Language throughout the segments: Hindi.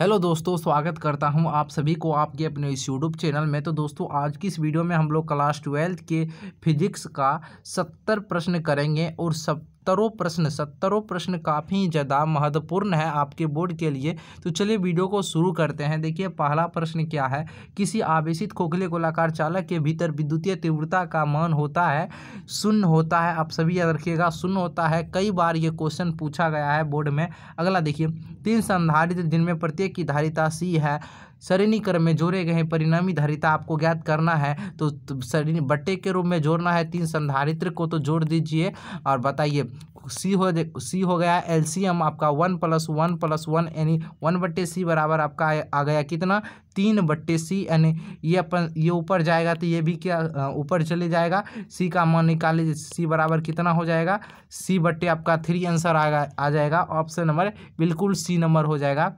हेलो दोस्तों स्वागत करता हूं आप सभी को आपके अपने इस यूट्यूब चैनल में तो दोस्तों आज की इस वीडियो में हम लोग क्लास ट्वेल्थ के फिजिक्स का सत्तर प्रश्न करेंगे और सब सत्तरों प्रश्न सत्तरों प्रश्न काफ़ी ज़्यादा महत्वपूर्ण है आपके बोर्ड के लिए तो चलिए वीडियो को शुरू करते हैं देखिए पहला प्रश्न क्या है किसी आवेशित खोखले गोलाकार चालक के भीतर विद्युतीय तीव्रता का मान होता है शून्य होता है आप सभी याद रखिएगा शून्य होता है कई बार ये क्वेश्चन पूछा गया है बोर्ड में अगला देखिए तीन संधारित जिनमें प्रत्येक की धारिता सी है क्रम में जोड़े गए परिणामी धारिता आपको ज्ञात करना है तो सरणी बट्टे के रूप में जोड़ना है तीन संधारित्र को तो जोड़ दीजिए और बताइए सी हो सी हो गया एम आपका one plus one plus one यानी वन बट्टे सी बराबर आपका आ गया कितना तीन बट्टे सी यानी ये अपन ये ऊपर जाएगा तो ये भी क्या ऊपर चले जाएगा सी का मान निकाले सी बराबर कितना हो जाएगा सी बट्टे आपका थ्री आंसर आएगा आ जाएगा ऑप्शन नंबर बिल्कुल सी नंबर हो जाएगा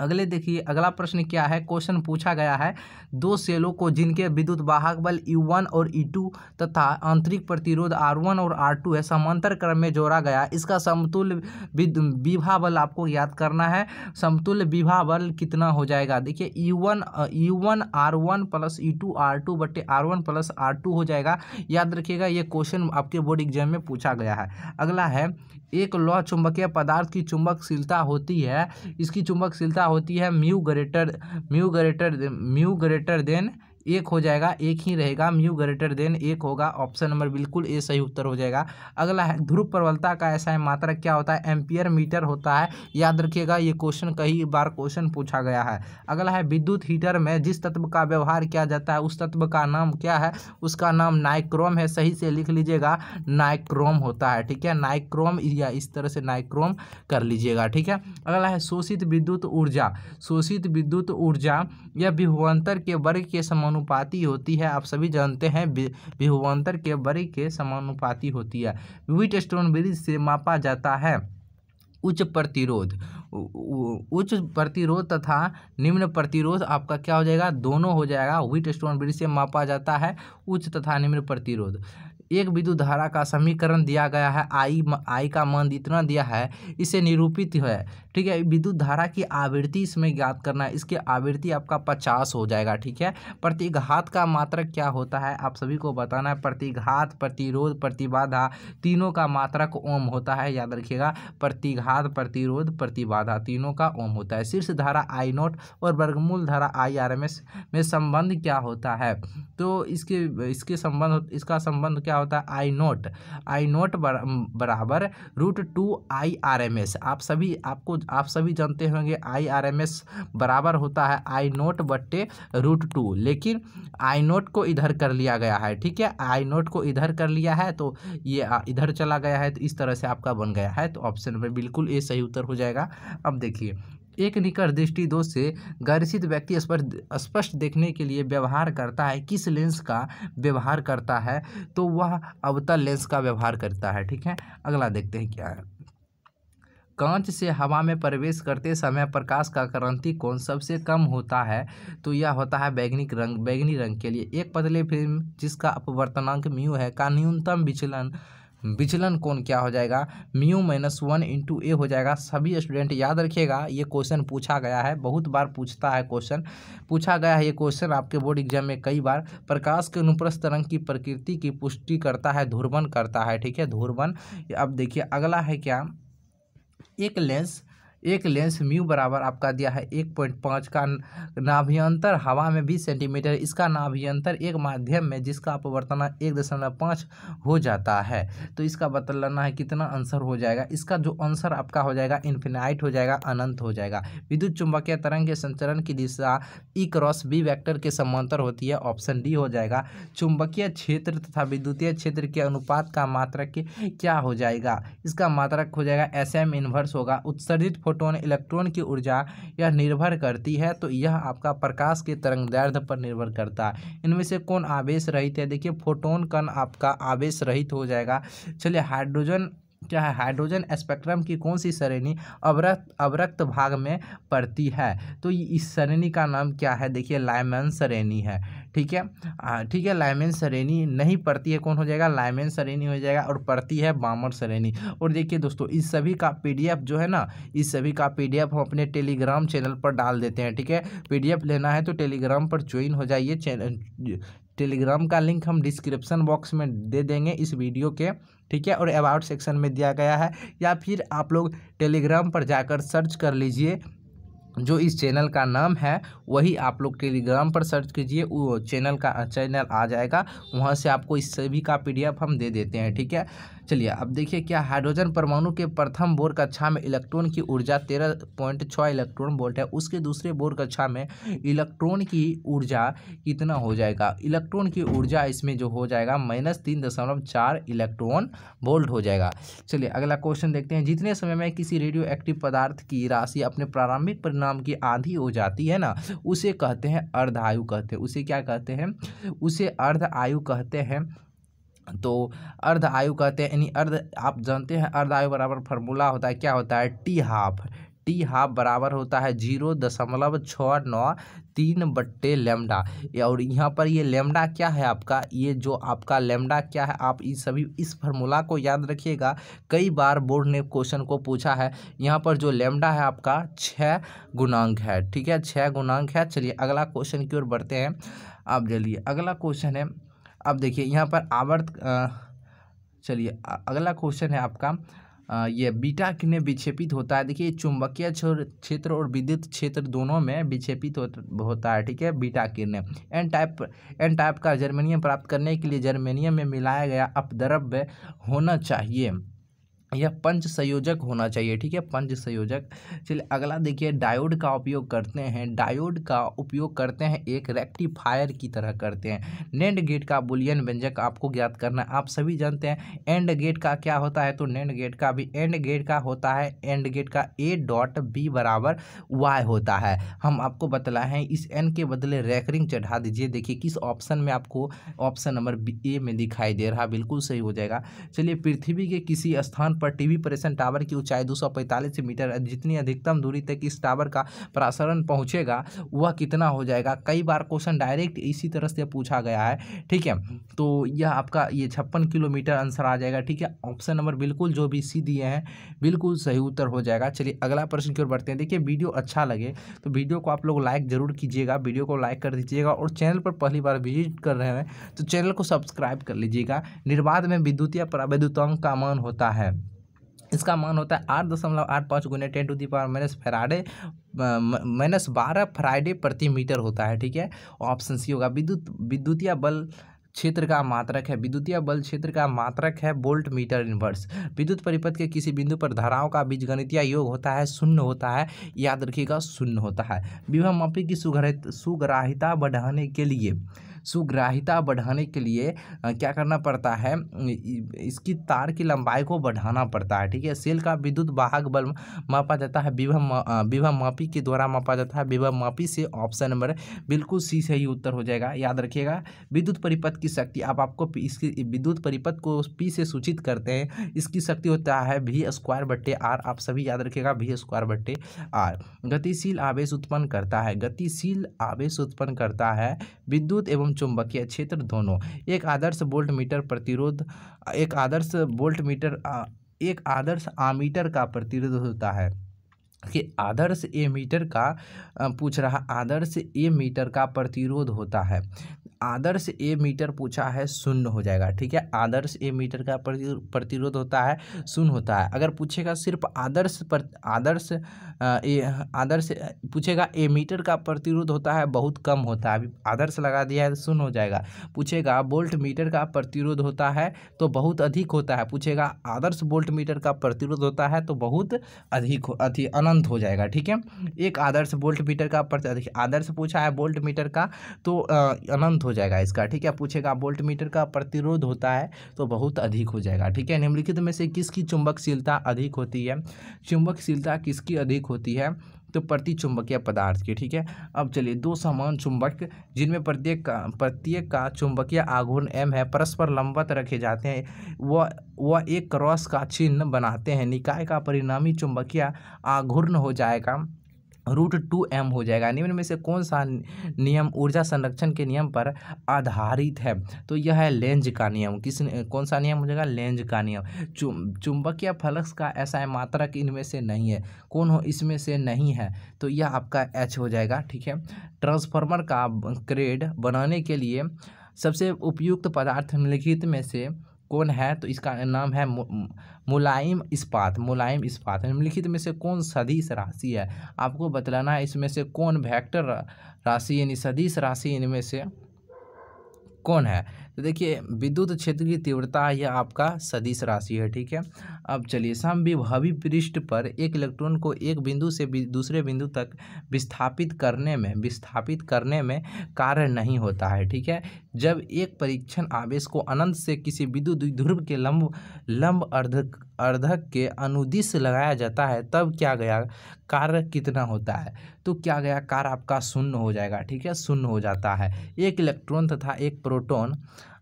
अगले देखिए अगला प्रश्न क्या है क्वेश्चन पूछा गया है दो सेलों को जिनके विद्युत वाहक बल U1 e और E2 तथा आंतरिक प्रतिरोध R1 और R2 है समांतर क्रम में जोड़ा गया इसका समतुल्य विभा बल आपको याद करना है समतुल्य विभा बल कितना हो जाएगा देखिए one R one plus R two बटे वन प्लस टू हो जाएगा याद रखिएगा ये क्वेश्चन आपके बोर्ड एग्जाम में पूछा गया है अगला है एक लौह चुंबकीय पदार्थ की चुंबकशीलता होती है इसकी चुंबकशीलता होती है mu greater mu greater mu greater greater than एक हो जाएगा एक ही रहेगा म्यू ग्रेटर देन एक होगा ऑप्शन नंबर बिल्कुल ए सही उत्तर हो जाएगा अगला है ध्रुव प्रबलता का ऐसा है मात्रा क्या होता है एम्पियर मीटर होता है याद रखिएगा ये क्वेश्चन कई बार क्वेश्चन पूछा गया है अगला है विद्युत हीटर में जिस तत्व का व्यवहार किया जाता है उस तत्व का नाम क्या है उसका नाम नाइक्रोम है सही से लिख लीजिएगा नाइक्रोम होता है ठीक है नाइक्रोम या इस तरह से नाइक्रोम कर लीजिएगा ठीक है अगला है शोषित विद्युत ऊर्जा शोषित विद्युत ऊर्जा यह विभवंतर के वर्ग के समान समानुपाती होती है आप सभी जानते हैं विभवान्तर के बरी के समानुपाती होती है व्हीट स्टोन ब्रिज से मापा जाता है उच्च प्रतिरोध उच्च प्रतिरोध तथा निम्न प्रतिरोध आपका क्या हो जाएगा दोनों हो जाएगा व्हीट स्टोन ब्रिज से मापा जाता है उच्च तथा निम्न प्रतिरोध एक विद्युत धारा का समीकरण दिया गया है आई आई का मान इतना दिया है इसे निरूपित है ठीक है विद्युत धारा की आवृत्ति इसमें ज्ञात करना है इसकी आवृत्ति आपका पचास हो जाएगा ठीक है प्रतिघात का मात्रक क्या होता है आप सभी को बताना है प्रतिघात प्रतिरोध प्रतिबाधा तीनों का मात्रक ओम होता है याद रखिएगा प्रतिघात प्रतिरोध प्रतिबाधा तीनों का ओम होता है शीर्ष धारा आई नोट और वर्गमूल धारा आई आर एम एस में संबंध क्या होता है तो इसके इसके संबंध इसका संबंध क्या होता है आई नोट आई नोट बराबर root two I R M S आप सभी आपको आप सभी जानते होंगे आई आर एम एस बराबर होता है आई नोट बट्टे रूट टू लेकिन आई नोट को इधर कर लिया गया है ठीक है आई नोट को इधर कर लिया है तो ये इधर चला गया है तो इस तरह से आपका बन गया है तो ऑप्शन नंबर बिल्कुल ये सही उत्तर हो जाएगा अब देखिए एक निकट दृष्टि दोष से गर्सित व्यक्ति स्पष्ट स्पष्ट देखने के लिए व्यवहार करता है किस लेंस का व्यवहार करता है तो वह अवतल लेंस का व्यवहार करता है ठीक है अगला देखते हैं क्या है कांच से हवा में प्रवेश करते समय प्रकाश का क्रांति कौन सबसे कम होता है तो यह होता है बैगनी रंग बैगनी रंग के लिए एक पतले फिल्म जिसका अपवर्तनांक म्यू है का न्यूनतम विचलन विचलन कौन क्या हो जाएगा mu minus one into A हो जाएगा सभी स्टूडेंट याद रखिएगा ये क्वेश्चन पूछा गया है बहुत बार पूछता है क्वेश्चन पूछा गया है ये क्वेश्चन आपके बोर्ड एग्जाम में कई बार प्रकाश के अनुप्रस्थ रंग की प्रकृति की पुष्टि करता है ध्रुवन करता है ठीक है ध्रुवन अब देखिए अगला है क्या एक लेंस एक लेंस म्यू बराबर आपका दिया है एक पॉइंट पाँच का नाभियंतर हवा में बीस सेंटीमीटर इसका नाभियंतर एक माध्यम में जिसका अपवर्तना एक दशमलव पाँच हो जाता है तो इसका बतलाना है कितना आंसर हो जाएगा इसका जो आंसर आपका हो जाएगा इन्फिनाइट हो जाएगा अनंत हो जाएगा विद्युत चुंबकीय तरंग के संचरण की दिशा ई क्रॉस बी वैक्टर के समांतर होती है ऑप्शन डी हो जाएगा चुंबकीय क्षेत्र तथा विद्युतीय क्षेत्र के अनुपात का मात्रक क्या हो जाएगा इसका मात्रक हो जाएगा एस एम इन्वर्स होगा उत्सर्जित फोटोन इलेक्ट्रॉन की ऊर्जा यह निर्भर करती है तो यह आपका प्रकाश के तरंग दैर्ध्य पर निर्भर करता है इनमें से कौन आवेश रहित है देखिए फोटोन कण आपका आवेश रहित हो जाएगा चलिए हाइड्रोजन क्या है हाइड्रोजन स्पेक्ट्रम की कौन सी श्रेणी अवरक्त अवरक्त भाग में पड़ती है तो इस श्रेणी का नाम क्या है देखिए लाइमन श्रेणी है ठीक है ठीक है लाइमेन सरेनी नहीं पड़ती है कौन हो जाएगा लाइमेन सरेनी हो जाएगा और पड़ती है बामर सरेनी और देखिए दोस्तों इस सभी का पीडीएफ जो है ना इस सभी का पीडीएफ हम अपने टेलीग्राम चैनल पर डाल देते हैं ठीक है पीडीएफ लेना है तो टेलीग्राम पर ज्वाइन हो जाइए टेलीग्राम का लिंक हम डिस्क्रिप्शन बॉक्स में दे देंगे इस वीडियो के ठीक है और अबाउट सेक्शन में दिया गया है या फिर आप लोग टेलीग्राम पर जाकर सर्च कर लीजिए जो इस चैनल का नाम है वही आप लोग टेलीग्राम पर सर्च कीजिए वो चैनल का चैनल आ जाएगा वहाँ से आपको इस सभी का पीडीएफ हम दे देते हैं ठीक है चलिए अब देखिए क्या हाइड्रोजन परमाणु के प्रथम बोर कक्षा में इलेक्ट्रॉन की ऊर्जा तेरह पॉइंट छः इलेक्ट्रॉन वोल्ट है उसके दूसरे बोर कक्षा में इलेक्ट्रॉन की ऊर्जा कितना हो जाएगा इलेक्ट्रॉन की ऊर्जा इसमें जो हो जाएगा माइनस तीन दशमलव चार इलेक्ट्रॉन वोल्ट हो जाएगा चलिए अगला क्वेश्चन देखते हैं जितने समय में किसी रेडियो एक्टिव पदार्थ की राशि अपने प्रारंभिक परिणाम की आधी हो जाती है ना उसे कहते हैं अर्धायु कहते हैं उसे क्या कहते हैं उसे अर्ध आयु कहते हैं तो अर्ध आयु कहते हैं यानी अर्ध आप जानते हैं अर्ध आयु बराबर फार्मूला होता है क्या होता है टी हाफ टी हाफ बराबर होता है जीरो दशमलव छः नौ तीन बट्टे लेमडा और यहाँ पर ये लेमडा क्या है आपका ये जो आपका लेमडा क्या है आप इस सभी इस फार्मूला को याद रखिएगा कई बार बोर्ड ने क्वेश्चन को पूछा है यहाँ पर जो लेमडा है आपका छः गुणांक है ठीक है छः गुणांक है चलिए अगला क्वेश्चन की ओर बढ़ते हैं आप चलिए अगला क्वेश्चन है अब देखिए यहाँ पर आवर्त चलिए अगला क्वेश्चन है आपका ये बीटा किन्हें विक्षेपित होता है देखिए चुंबकीय क्षेत्र और विद्युत क्षेत्र दोनों में विक्षेपित होता है ठीक है बीटा किरणें एन टाइप एन टाइप का जर्मेनियम प्राप्त करने के लिए जर्मेनियम में मिलाया गया अपद्रव्य होना चाहिए यह पंच संयोजक होना चाहिए ठीक है पंच संयोजक चलिए अगला देखिए डायोड का उपयोग करते हैं डायोड का उपयोग करते हैं एक रेक्टिफायर की तरह करते हैं नेंड गेट का बुलियन व्यंजक आपको ज्ञात करना है आप सभी जानते हैं एंड गेट का क्या होता है तो नेंड गेट का भी एंड गेट का होता है एंड गेट का ए डॉट बी बराबर वाई होता है हम आपको बतलाए हैं इस एन के बदले रेकरिंग चढ़ा दीजिए देखिए किस ऑप्शन में आपको ऑप्शन नंबर ए में दिखाई दे रहा बिल्कुल सही हो जाएगा चलिए पृथ्वी के किसी स्थान पर टीवी परेशन टावर की ऊंचाई 245 मीटर जितनी अधिकतम दूरी तक इस टावर का प्रसारण पहुंचेगा वह कितना हो जाएगा कई बार क्वेश्चन डायरेक्ट इसी तरह से पूछा गया है ठीक है तो यह आपका ये छप्पन किलोमीटर आंसर आ जाएगा ठीक है ऑप्शन नंबर बिल्कुल जो भी सी दिए हैं बिल्कुल सही उत्तर हो जाएगा चलिए अगला प्रश्न की ओर बढ़ते हैं देखिए वीडियो अच्छा लगे तो वीडियो को आप लोग लाइक जरूर कीजिएगा वीडियो को लाइक कर दीजिएगा और चैनल पर पहली बार विजिट कर रहे हैं तो चैनल को सब्सक्राइब कर लीजिएगा निर्बाध में विद्युतीय प्रावैद्युतांक का मान होता है इसका मान होता है आठ दशमलव आठ पाँच गुने ten to the power minus farad minus बारह फ्राइडे प्रति मीटर होता है ठीक है ऑप्शन सी होगा विद्युत विद्युतीय बल क्षेत्र का मात्रक है विद्युतीय बल क्षेत्र का मात्रक है बोल्ट मीटर इन्वर्स विद्युत परिपथ के किसी बिंदु पर धाराओं का बीज गणितीय योग होता है शून्य होता है याद रखिएगा शून्य होता है विभव मापी की सुग्राहिता बढ़ाने के लिए सुग्राहिता बढ़ाने के लिए क्या करना पड़ता है इसकी तार की लंबाई को बढ़ाना पड़ता है ठीक है सेल का विद्युत वाहक बल मापा जाता है विभव विभव मापी के द्वारा मापा जाता है विभव मापी से ऑप्शन नंबर बिल्कुल सी से ही उत्तर हो जाएगा याद रखिएगा विद्युत परिपथ की शक्ति आप आपको इसकी विद्युत परिपथ को पी से सूचित करते हैं इसकी शक्ति होता है भी स्क्वायर बट्टे आर आप सभी याद रखिएगा भी स्क्वायर बट्टे आर गतिशील आवेश उत्पन्न करता है गतिशील आवेश उत्पन्न करता है विद्युत एवं चुंबकीय क्षेत्र दोनों एक आदर्श बोल्ट मीटर प्रतिरोध एक आदर्श बोल्ट मीटर एक आदर्श आमीटर का प्रतिरोध होता है कि आदर्श ए मीटर का पूछ रहा आदर्श ए मीटर का प्रतिरोध होता है आदर्श ए मीटर पूछा है शून्य हो जाएगा ठीक है आदर्श ए मीटर का प्रतिरोध होता है शून्य होता है अगर पूछेगा सिर्फ आदर्श पर आदर्श ए आदर्श पूछेगा ए मीटर का प्रतिरोध होता है बहुत कम होता है अभी आदर्श लगा दिया है तो शून्य हो जाएगा पूछेगा बोल्ट मीटर का प्रतिरोध होता है तो बहुत अधिक होता है पूछेगा आदर्श बोल्ट मीटर का प्रतिरोध होता है तो बहुत अधिक अति अनंत हो जाएगा ठीक है एक आदर्श बोल्ट मीटर का आदर्श पूछा है बोल्ट मीटर का तो अनंत हो जाएगा इसका ठीक है पूछेगा वोल्ट मीटर का प्रतिरोध होता है तो बहुत अधिक हो जाएगा ठीक है निम्नलिखित में से किसकी चुंबकशीलता अधिक होती है चुंबकशीलता किसकी अधिक होती है तो प्रति चुंबकीय पदार्थ की ठीक है अब चलिए दो समान चुंबक जिनमें प्रत्येक का प्रत्येक का चुंबकीय आघूर्ण एम है परस्पर लंबत रखे जाते हैं वह वह एक क्रॉस का चिन्ह बनाते हैं निकाय का परिणामी चुंबकीय आघूर्ण हो जाएगा रूट टू एम हो जाएगा निम्न में से कौन सा नियम ऊर्जा संरक्षण के नियम पर आधारित है तो यह है लेंज का नियम किस कौन सा नियम हो जाएगा लेंज का नियम चुंबक चुंबकीय फलक्स का ऐसा मात्रक इनमें से नहीं है कौन हो इसमें से नहीं है तो यह आपका एच हो जाएगा ठीक है ट्रांसफार्मर का क्रेड बनाने के लिए सबसे उपयुक्त पदार्थ निम्नलिखित में से कौन है तो इसका नाम है मुलायम इस्पात मुलायम इस्पात निम्नलिखित में से कौन सदीश राशि है आपको बतलाना है इसमें से कौन वेक्टर राशि यानी सदीश राशि इनमें से कौन है तो देखिए विद्युत क्षेत्र की तीव्रता यह आपका सदिश राशि है ठीक है अब चलिए समविभावी पृष्ठ पर एक इलेक्ट्रॉन को एक बिंदु से दूसरे बिंदु तक विस्थापित करने में विस्थापित करने में कार्य नहीं होता है ठीक है जब एक परीक्षण आवेश को अनंत से किसी विद्युत ध्रुव के लंब लंब अर्ध अर्धक के अनुदिश लगाया जाता है तब क्या गया कार्य कितना होता है तो क्या गया कार्य आपका शून्य हो जाएगा ठीक है शून्य हो जाता है एक इलेक्ट्रॉन तथा एक प्रोटॉन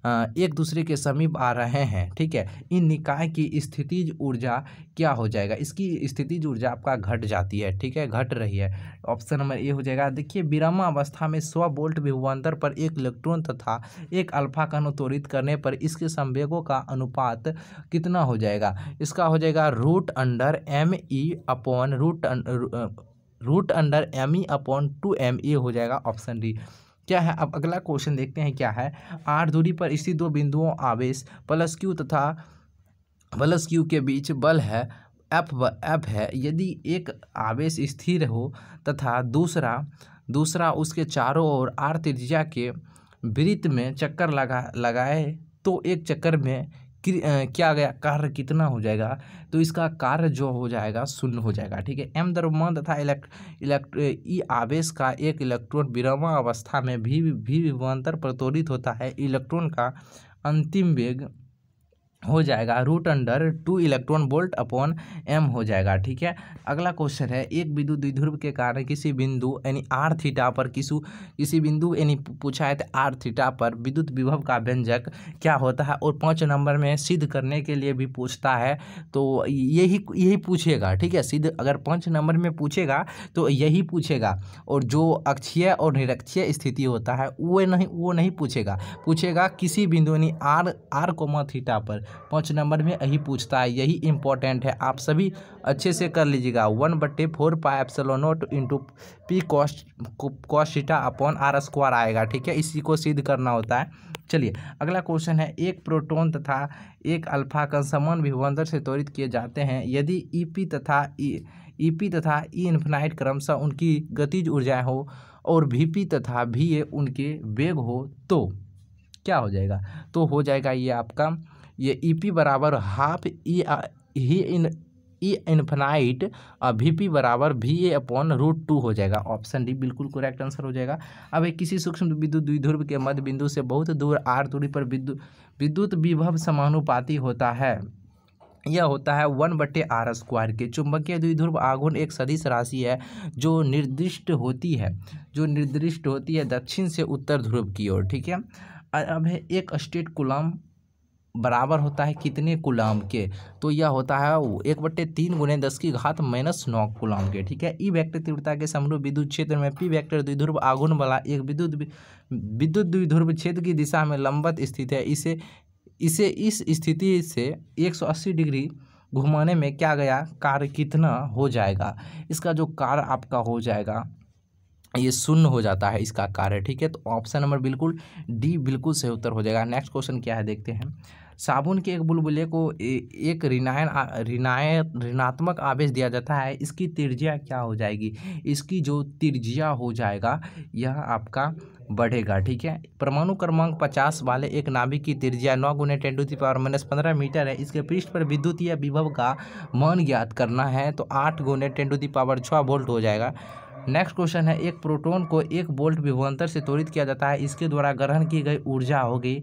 एक दूसरे के समीप आ रहे हैं ठीक है इन निकाय की स्थितिज ऊर्जा क्या हो जाएगा इसकी स्थितिज ऊर्जा आपका घट जाती है ठीक है घट रही है ऑप्शन नंबर ए हो जाएगा देखिए विरामा अवस्था में स्व बोल्ट विभुवंतर पर एक इलेक्ट्रॉन तथा एक अल्फा कण त्वरित करने पर इसके संवेगों का अनुपात कितना हो जाएगा इसका हो जाएगा root under M E upon root um, root under M E upon two M E हो जाएगा ऑप्शन डी क्या है अब अगला क्वेश्चन देखते हैं क्या है आठ दूरी पर स्थित दो बिंदुओं आवेश प्लस क्यू तथा प्लस क्यू के बीच बल है एफ एफ है यदि एक आवेश स्थिर हो तथा दूसरा दूसरा उसके चारों ओर आर त्रिज्या के वृत्त में चक्कर लगा लगाए तो एक चक्कर में क्या गया कार्य कितना हो जाएगा तो इसका कार्य जो हो जाएगा शून्य हो जाएगा ठीक है एम द्रव्यमान तथा इलेक्ट इलेक्ट ई आवेश का एक इलेक्ट्रॉन विरमा अवस्था में भी भी विभवान्तर प्रतोरित होता है इलेक्ट्रॉन का अंतिम वेग हो जाएगा root under two electron volt upon M हो जाएगा ठीक है अगला क्वेश्चन है एक बिंदु द्विध्रुव के कारण किसी बिंदु यानी आर थीटा पर किसी किसी बिंदु यानी पूछा है आर तो थीटा पर विद्युत विभव का व्यंजक क्या होता है और पाँच नंबर में सिद्ध करने के लिए भी पूछता है तो यही यही पूछेगा ठीक है सिद्ध अगर पाँच नंबर में पूछेगा तो यही पूछेगा और जो अक्षीय और निरक्षीय स्थिति होता है वो नहीं वो नहीं पूछेगा पूछेगा किसी बिंदु यानी आर आर कोमा थीटा पर पाँच नंबर में यही पूछता है यही इंपॉर्टेंट है आप सभी अच्छे से कर लीजिएगा वन बट्टे four pi epsilon naught into P cos cos theta upon R square आएगा ठीक है इसी को सिद्ध करना होता है चलिए अगला क्वेश्चन है एक प्रोटोन तथा एक अल्फा का समान विभवंतर से त्वरित किए जाते हैं यदि ई e तथा ई e, पी e तथा ई इन्फिनाइट क्रमशः उनकी गतिज ऊर्जाएं हो और पी तथा वी ए उनके वेग हो तो क्या हो जाएगा तो हो जाएगा ये आपका ये ई e पी बराबर हाफ ई ही in E infinite V P बराबर V A upon root two हो जाएगा ऑप्शन डी बिल्कुल करेक्ट आंसर हो जाएगा अब एक किसी सूक्ष्म विद्युत द्विध्रुव के मध्य बिंदु से बहुत दूर आर दूरी पर विद्युत विद्युत विभव समानुपाती होता है यह होता है वन बटे आर स्क्वायर के चुंबकीय द्विध्रुव आघूर्ण एक सदिश राशि है जो निर्दिष्ट होती है जो निर्दिष्ट होती है दक्षिण से उत्तर ध्रुव की ओर ठीक है अब है एक स्टेट कुलम बराबर होता है कितने कुलाम के तो यह होता है एक बट्टे तीन गुने दस की घात माइनस नौ कुलाम के ठीक है ई वेक्टर तीव्रता के समरूप विद्युत क्षेत्र में पी वेक्टर द्विध्रुव आगुन वाला एक विद्युत विद्युत द्विध्रुव क्षेत्र की दिशा में लंबत स्थित है इसे इसे इस स्थिति से अस्सी डिग्री घुमाने में क्या गया कार्य कितना हो जाएगा इसका जो कार्य आपका हो जाएगा ये शून्य हो जाता है इसका कार्य ठीक है तो ऑप्शन नंबर बिल्कुल डी बिल्कुल सही उत्तर हो जाएगा नेक्स्ट क्वेश्चन क्या है देखते हैं साबुन के एक बुलबुले को ए, एक ऋणायन ऋणाय ऋणात्मक आवेश दिया जाता है इसकी तिरजिया क्या हो जाएगी इसकी जो तिरजिया हो जाएगा यह आपका बढ़ेगा ठीक है परमाणु क्रमांक पचास वाले एक नाभिक की तिरजिया नौ गुने टेंडू थी पावर माइनस पंद्रह मीटर है इसके पृष्ठ पर विद्युत या विभव का मान ज्ञात करना है तो आठ गुने टेंडू थी पावर छः वोल्ट हो जाएगा नेक्स्ट क्वेश्चन है एक प्रोटोन को एक बोल्ट विभवंतर से त्वरित किया जाता है इसके द्वारा ग्रहण की गई ऊर्जा होगी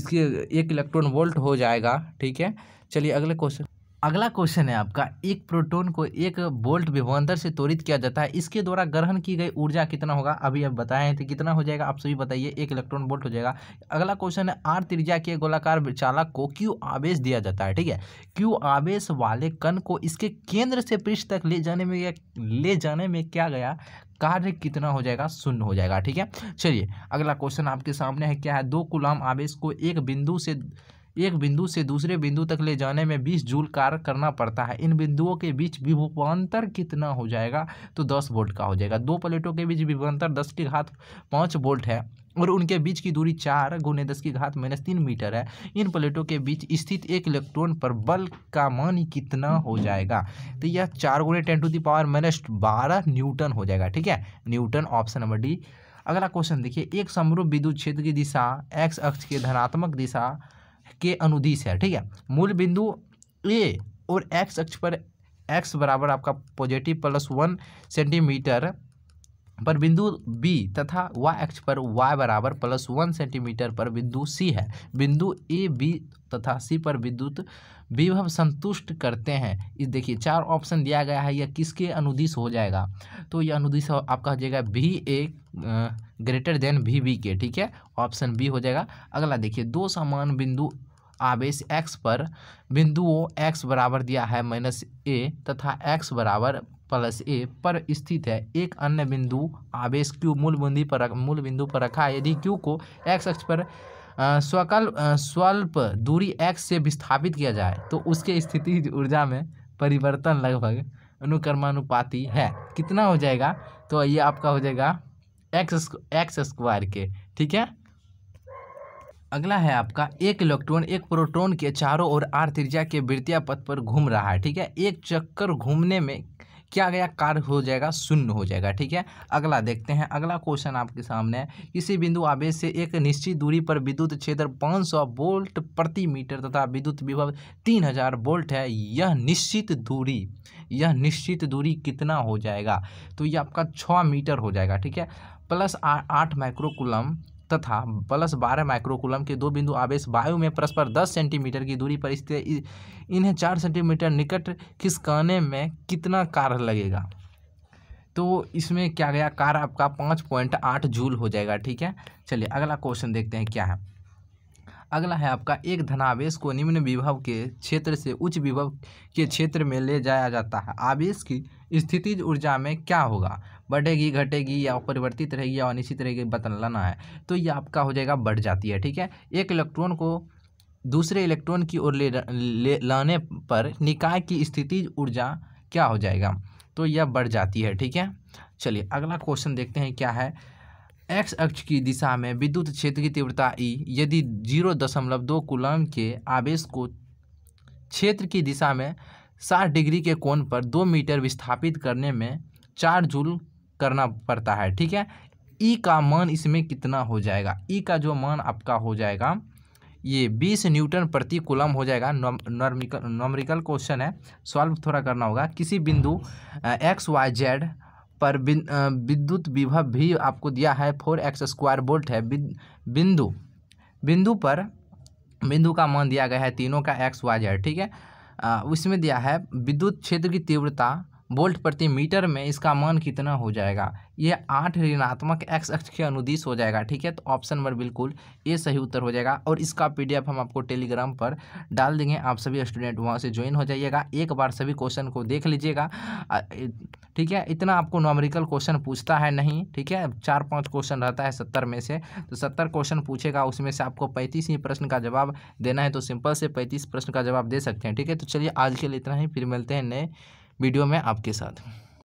इसके एक इलेक्ट्रॉन वोल्ट हो जाएगा ठीक है चलिए अगले क्वेश्चन अगला क्वेश्चन है आपका एक प्रोटॉन को एक बोल्ट विभवंतर से त्वरित किया जाता है इसके द्वारा ग्रहण की गई ऊर्जा कितना होगा अभी आप बताएं तो कितना हो जाएगा आप सभी बताइए एक इलेक्ट्रॉन बोल्ट हो जाएगा अगला क्वेश्चन है आर त्रिज्या के गोलाकार चालक को क्यू आवेश दिया जाता है ठीक है क्यू आवेश वाले कण को इसके केंद्र से पृष्ठ तक ले जाने में ले जाने में क्या गया कार्य कितना हो जाएगा शून्य हो जाएगा ठीक है चलिए अगला क्वेश्चन आपके सामने है क्या है दो गुलाम आवेश को एक बिंदु से एक बिंदु से दूसरे बिंदु तक ले जाने में बीस जूल कार्य करना पड़ता है इन बिंदुओं के बीच विभवान्तर कितना हो जाएगा तो दस वोल्ट का हो जाएगा दो प्लेटों के बीच विभवान्तर दस की घात पाँच वोल्ट है और उनके बीच की दूरी चार गुने दस की घात माइनस तीन मीटर है इन प्लेटों के बीच स्थित एक इलेक्ट्रॉन पर बल का मान कितना हो जाएगा तो यह चार गुने ten to the power minus बारह न्यूटन हो जाएगा ठीक है न्यूटन ऑप्शन नंबर डी अगला क्वेश्चन देखिए एक समरूप विद्युत क्षेत्र की दिशा एक्स अक्ष के धनात्मक दिशा के अनुदिश है ठीक है मूल बिंदु ए और एक्स अक्ष पर एक्स बराबर आपका पॉजिटिव प्लस वन सेंटीमीटर पर बिंदु बी तथा y अक्ष पर y बराबर प्लस वन सेंटीमीटर पर बिंदु C है बिंदु ए बी तथा C पर विद्युत विभव संतुष्ट करते हैं इस देखिए चार ऑप्शन दिया गया है यह किसके अनुदिश हो जाएगा तो यह अनुदिश आपका हो जाएगा भी ए ग्रेटर देन भी बी के ठीक है ऑप्शन बी हो जाएगा अगला देखिए दो समान बिंदु आवेश x पर बिंदुओं x बराबर दिया है माइनस ए तथा x बराबर प्लस ए पर स्थित है एक अन्य बिंदु आवेश क्यू मूल बिंदु पर मूल बिंदु पर रखा है यदि क्यू को एक्स अक्ष पर स्वकल स्वल्प दूरी एक्स से विस्थापित किया जाए तो उसके स्थिति ऊर्जा में परिवर्तन लगभग अनुक्रमानुपाती है कितना हो जाएगा तो ये आपका हो जाएगा एक्स एक्स स्क्वायर के ठीक है अगला है आपका एक इलेक्ट्रॉन एक प्रोटॉन के चारों ओर आर त्रिज्या के वृत्तीय पथ पर घूम रहा है ठीक है एक चक्कर घूमने में क्या गया कार्य हो जाएगा शून्य हो जाएगा ठीक है अगला देखते हैं अगला क्वेश्चन आपके सामने है किसी बिंदु आवेश से एक निश्चित दूरी पर विद्युत क्षेत्र पाँच सौ वोल्ट प्रति मीटर तथा विद्युत विभव तीन हजार वोल्ट है यह निश्चित दूरी यह निश्चित दूरी कितना हो जाएगा तो यह आपका छः मीटर हो जाएगा ठीक है प्लस आठ माइक्रोकुलम तथा प्लस बारह माइक्रोकुलम के दो बिंदु आवेश वायु में परस्पर दस सेंटीमीटर की दूरी पर स्थित इन्हें चार सेंटीमीटर निकट खिसकाने में कितना कार लगेगा तो इसमें क्या गया कार आपका पाँच पॉइंट आठ जूल हो जाएगा ठीक है चलिए अगला क्वेश्चन देखते हैं क्या है अगला है आपका एक धनावेश को निम्न विभव के क्षेत्र से उच्च विभव के क्षेत्र में ले जाया जाता है आवेश की स्थिति ऊर्जा में क्या होगा बढ़ेगी घटेगी या परिवर्तित रहेगी या अनिश्चित रहेगी बतलाना है तो ये आपका हो जाएगा बढ़ जाती है ठीक है एक इलेक्ट्रॉन को दूसरे इलेक्ट्रॉन की ओर ले, ले लाने पर निकाय की स्थिति ऊर्जा क्या हो जाएगा तो यह बढ़ जाती है ठीक है चलिए अगला क्वेश्चन देखते हैं क्या है एक्स अक्ष की दिशा में विद्युत क्षेत्र की तीव्रता ई e, यदि जीरो दशमलव दो कुलम के आवेश को क्षेत्र की दिशा में साठ डिग्री के कोण पर दो मीटर विस्थापित करने में चार जूल करना पड़ता है ठीक है ई e का मान इसमें कितना हो जाएगा ई e का जो मान आपका हो जाएगा ये बीस न्यूटन प्रति कुलम हो जाएगा नॉर्मिकल नॉमरिकल क्वेश्चन है सॉल्व थोड़ा करना होगा किसी बिंदु एक्स वाई जेड पर विद्युत विभव भी आपको दिया है फोर एक्स स्क्वायर वोल्ट है बिंदु बिंदु पर बिंदु का मान दिया गया है तीनों का एक्स वाई जेड ठीक है उसमें दिया है विद्युत क्षेत्र की तीव्रता वोल्ट प्रति मीटर में इसका मान कितना हो जाएगा ये आठ ऋणात्मक एक्स एक्स के अनुदिश हो जाएगा ठीक है तो ऑप्शन नंबर बिल्कुल ये सही उत्तर हो जाएगा और इसका पीडीएफ हम आपको टेलीग्राम पर डाल देंगे आप सभी स्टूडेंट वहाँ से ज्वाइन हो जाइएगा एक बार सभी क्वेश्चन को देख लीजिएगा ठीक है इतना आपको नॉमरिकल क्वेश्चन पूछता है नहीं ठीक है चार पाँच क्वेश्चन रहता है सत्तर में से तो सत्तर क्वेश्चन पूछेगा उसमें से आपको पैंतीस ही प्रश्न का जवाब देना है तो सिंपल से पैंतीस प्रश्न का जवाब दे सकते हैं ठीक है तो चलिए आज के लिए इतना ही फिर मिलते हैं नए वीडियो में आपके साथ